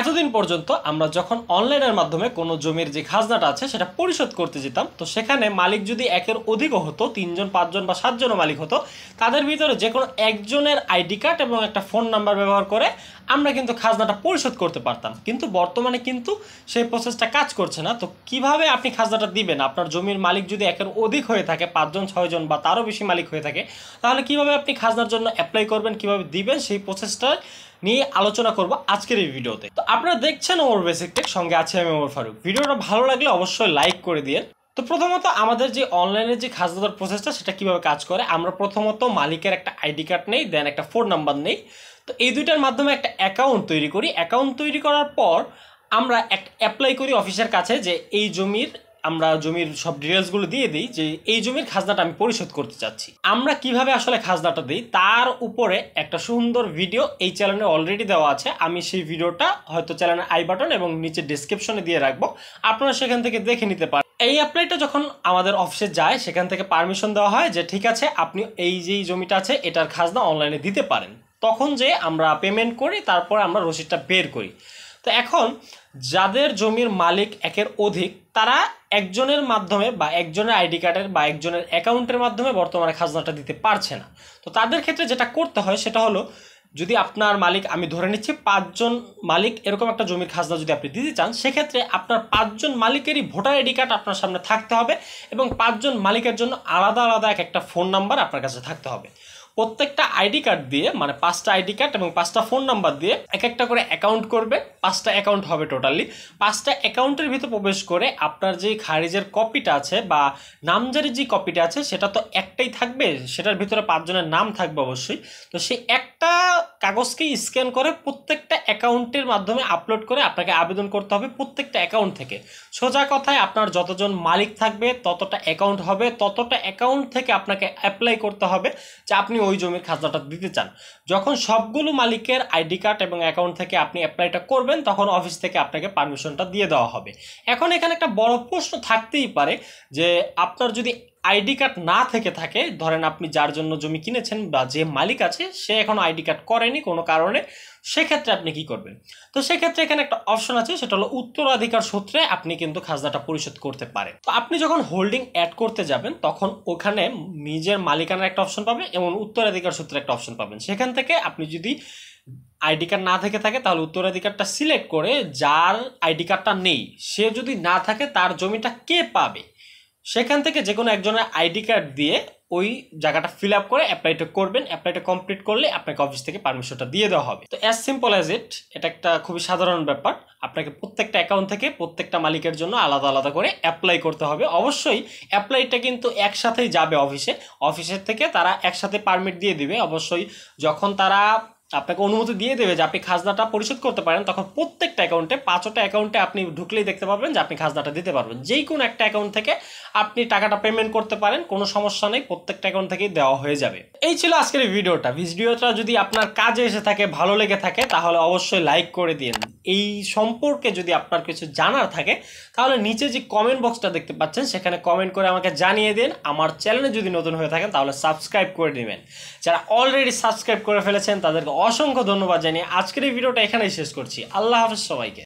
এতদিন পর্যন্ত আমরা যখন অনলাইনের মাধ্যমে কোনো জমির যে খাজনাটা আছে সেটা পরিশোধ করতে যেতাম তো সেখানে মালিক যদি একের অধিকও হতো তিনজন পাঁচজন বা সাতজনও মালিক হতো তাদের ভিতরে যে কোনো একজনের আইডি কার্ড এবং একটা ফোন নাম্বার ব্যবহার করে আমরা কিন্তু খাজনাটা পরিশোধ করতে পারতাম কিন্তু বর্তমানে কিন্তু সেই প্রসেসটা কাজ করছে না তো কিভাবে আপনি খাজনাটা দিবেন আপনার জমির মালিক যদি একের অধিক হয়ে থাকে পাঁচজন ছয়জন বা তারও বেশি মালিক হয়ে থাকে তাহলে কিভাবে আপনি খাজনার জন্য অ্যাপ্লাই করবেন কিভাবে দিবেন সেই প্রসেসটা নিয়ে আলোচনা করব আজকের এই ভিডিওতে তো আপনারা দেখছেন ওমর বেসিক টেক সঙ্গে আছে আমি ওমর ফারুক ভিডিওটা ভালো লাগলে অবশ্যই লাইক করে দিয়ে তো প্রথমত আমাদের যে অনলাইনে যে খাজনাদার প্রসেসটা সেটা কিভাবে কাজ করে আমরা প্রথমত মালিকের একটা আইডি কার্ড নেই দেন একটা ফোন নাম্বার নেই তো এই দুইটার মাধ্যমে একটা অ্যাকাউন্ট তৈরি করি অ্যাকাউন্ট তৈরি করার পর আমরা এক অ্যাপ্লাই করি অফিসের কাছে যে এই জমির আমরা জমির সব ডিটেলসগুলো দিয়ে দিই যে এই জমির খাজনাটা আমি পরিশোধ করতে চাচ্ছি আমরা কিভাবে আসলে খাজনাটা দিই তার উপরে একটা সুন্দর ভিডিও এই চ্যানেলে অলরেডি দেওয়া আছে আমি সেই ভিডিওটা হয়তো চ্যানেলের আই বাটন এবং নিচে ডিসক্রিপশনে দিয়ে রাখবো আপনারা সেখান থেকে দেখে নিতে পারেন এই অ্যাপ্লাইটা যখন আমাদের অফিসে যায় সেখান থেকে পারমিশন দেওয়া হয় যে ঠিক আছে আপনি এই যেই জমিটা আছে এটার খাজনা অনলাইনে দিতে পারেন তখন যে আমরা পেমেন্ট করি তারপর আমরা রসিদটা বের করি তো এখন যাদের জমির মালিক একের অধিক তারা একজনের মাধ্যমে বা একজনের আইডি কার্ডের বা একজনের অ্যাকাউন্টের মাধ্যমে বর্তমানে খাজনাটা দিতে পারছে না তো তাদের ক্ষেত্রে যেটা করতে হয় সেটা হলো যদি আপনার মালিক আমি ধরে নিচ্ছি পাঁচজন মালিক এরকম একটা জমির খাজনা যদি আপনি দিতে চান সেক্ষেত্রে আপনার পাঁচজন মালিকেরই ভোটার আইডি কার্ড আপনার সামনে থাকতে হবে এবং পাঁচজন মালিকের জন্য আলাদা আলাদা এক একটা ফোন নাম্বার আপনার কাছে থাকতে হবে প্রত্যেকটা আইডি কার্ড দিয়ে মানে পাঁচটা আইডি কার্ড এবং পাঁচটা ফোন নাম্বার দিয়ে এক একটা করে অ্যাকাউন্ট করবে পাঁচটা অ্যাকাউন্ট হবে টোটালি পাঁচটা অ্যাকাউন্টের ভিতরে প্রবেশ করে আপনার যে খারিজের কপিটা আছে বা নামজারি যে কপিটা আছে সেটা তো একটাই থাকবে সেটার ভিতরে পাঁচজনের নাম থাকবে অবশ্যই তো সেই একটা কাগজকেই স্ক্যান করে প্রত্যেকটা অ্যাকাউন্টের মাধ্যমে আপলোড করে আপনাকে আবেদন করতে হবে প্রত্যেকটা অ্যাকাউন্ট থেকে সোজা কথায় আপনার যতজন মালিক থাকবে ততটা অ্যাকাউন্ট হবে ততটা অ্যাকাউন্ট থেকে আপনাকে অ্যাপ্লাই করতে হবে যে আপনি ওই জমির খাজনাটা দিতে চান যখন সবগুলো মালিকের আইডি কার্ড এবং অ্যাকাউন্ট থেকে আপনি অ্যাপ্লাইটা করবেন তখন অফিস থেকে আপনাকে পারমিশনটা দিয়ে দেওয়া হবে এখন এখানে একটা বড় প্রশ্ন থাকতেই পারে যে আপনার যদি আইডি কার্ড না থেকে থাকে ধরেন আপনি যার জন্য জমি কিনেছেন বা যে মালিক আছে সে এখন আইডি কার্ড করেনি কোনো কারণে সেক্ষেত্রে আপনি কি করবেন তো সেক্ষেত্রে এখানে একটা অপশন আছে সেটা হলো উত্তরাধিকার সূত্রে আপনি কিন্তু খাজনাটা পরিশোধ করতে পারেন তো আপনি যখন হোল্ডিং অ্যাড করতে যাবেন তখন ওখানে নিজের মালিকানার একটা অপশন পাবেন এবং উত্তরাধিকার সূত্রে একটা অপশন পাবেন সেখান থেকে আপনি যদি আইডি কার্ড না থেকে থাকে তাহলে উত্তরাধিকারটা সিলেক্ট করে যার আইডি কার্ডটা নেই সে যদি না থাকে তার জমিটা কে পাবে সেখান থেকে যে কোনো একজনের আইডি কার্ড দিয়ে ওই জায়গাটা ফিল আপ করে অ্যাপ্লাইটা করবেন অ্যাপ্লাইটা কমপ্লিট করলে আপনাকে অফিস থেকে পারমিশনটা দিয়ে দেওয়া হবে তো অ্যাজ সিম্পল অ্যাজ ইট এটা একটা খুবই সাধারণ ব্যাপার আপনাকে প্রত্যেকটা অ্যাকাউন্ট থেকে প্রত্যেকটা মালিকের জন্য আলাদা আলাদা করে অ্যাপ্লাই করতে হবে অবশ্যই অ্যাপ্লাইটা কিন্তু একসাথেই যাবে অফিসে অফিসের থেকে তারা একসাথে পারমিট দিয়ে দিবে অবশ্যই যখন তারা আপনাকে অনুমতি দিয়ে দেবে যে আপনি খাজনাটা পরিশোধ করতে পারেন তখন প্রত্যেকটা অ্যাকাউন্টে পাঁচটা অ্যাকাউন্টে আপনি ঢুকলেই দেখতে পাবেন যে আপনি খাজনাটা দিতে পারবেন যেই কোনো একটা অ্যাকাউন্ট থেকে আপনি টাকাটা পেমেন্ট করতে পারেন কোনো সমস্যা নেই প্রত্যেকটা অ্যাকাউন্ট থেকেই দেওয়া হয়ে যাবে এই ছিল আজকের ভিডিওটা ভিডিওটা যদি আপনার কাজে এসে থাকে ভালো লেগে থাকে তাহলে অবশ্যই লাইক করে দিন এই সম্পর্কে যদি আপনার কিছু জানার থাকে তাহলে নিচে যে কমেন্ট বক্সটা দেখতে পাচ্ছেন সেখানে কমেন্ট করে আমাকে জানিয়ে দিন আমার চ্যানেলে যদি নতুন হয়ে থাকেন তাহলে সাবস্ক্রাইব করে নেবেন যারা অলরেডি সাবস্ক্রাইব করে ফেলেছেন তাদেরকে অসংখ্য ধন্যবাদ জানিয়ে আজকের এই ভিডিওটা এখানেই শেষ করছি আল্লাহ হাফেজ সবাইকে